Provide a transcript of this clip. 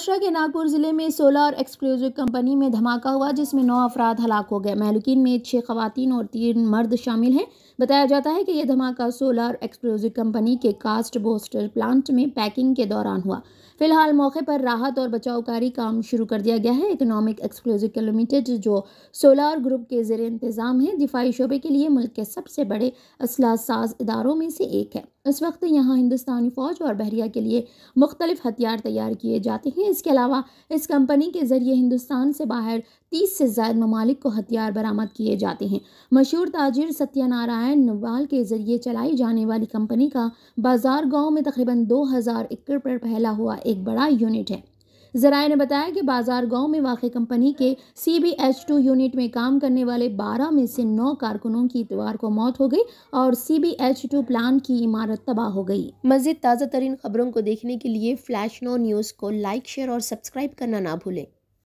महाराष्ट्र के नागपुर जिले में सोलर एक्सक्लूसिव कंपनी में धमाका हुआ जिसमें नौ अफराद हलाक हो गए महलुकिन में छः खवतिन और तीन मर्द शामिल हैं बताया जाता है कि यह धमाका सोलर एक्सक्लूसिव कंपनी के कास्ट बोस्टर प्लांट में पैकिंग के दौरान हुआ फिलहाल मौके पर राहत और बचावकारी काम शुरू कर दिया गया है इकोनॉमिक एक्सक्लूसिव लिमिटेड जो सोलर ग्रुप के जेर इंतज़ाम है दिफाई शोबे के लिए मुल्क के सबसे बड़े असला साज इदारों में से एक है इस वक्त यहाँ हिंदुस्तानी फ़ौज और बहरिया के लिए मुख्तलिफ हथियार तैयार किए जाते हैं इसके अलावा इस कंपनी के ज़रिए हिंदुस्तान से बाहर तीस से ज्यादा ममालिक को हथियार बरामद किए जाते हैं मशहूर ताजिर सत्यनारायण नवाल के ज़रिए चलाई जाने वाली कंपनी का बाजार गांव में तकरीबन दो हजार एकड़ पर फैला हुआ एक बड़ा यूनिट है जराए ने बताया कि बाजार गांव में वाक़ कंपनी के C B H two unit में काम करने वाले बारह में से नौ कारकुनों की इतवार को मौत हो गई और C B H two plant की इमारत तबाह हो गई मजीद ताज़ा तरीन खबरों को देखने के लिए फ्लैश नो न्यूज़ को लाइक शेयर और सब्सक्राइब करना ना भूलें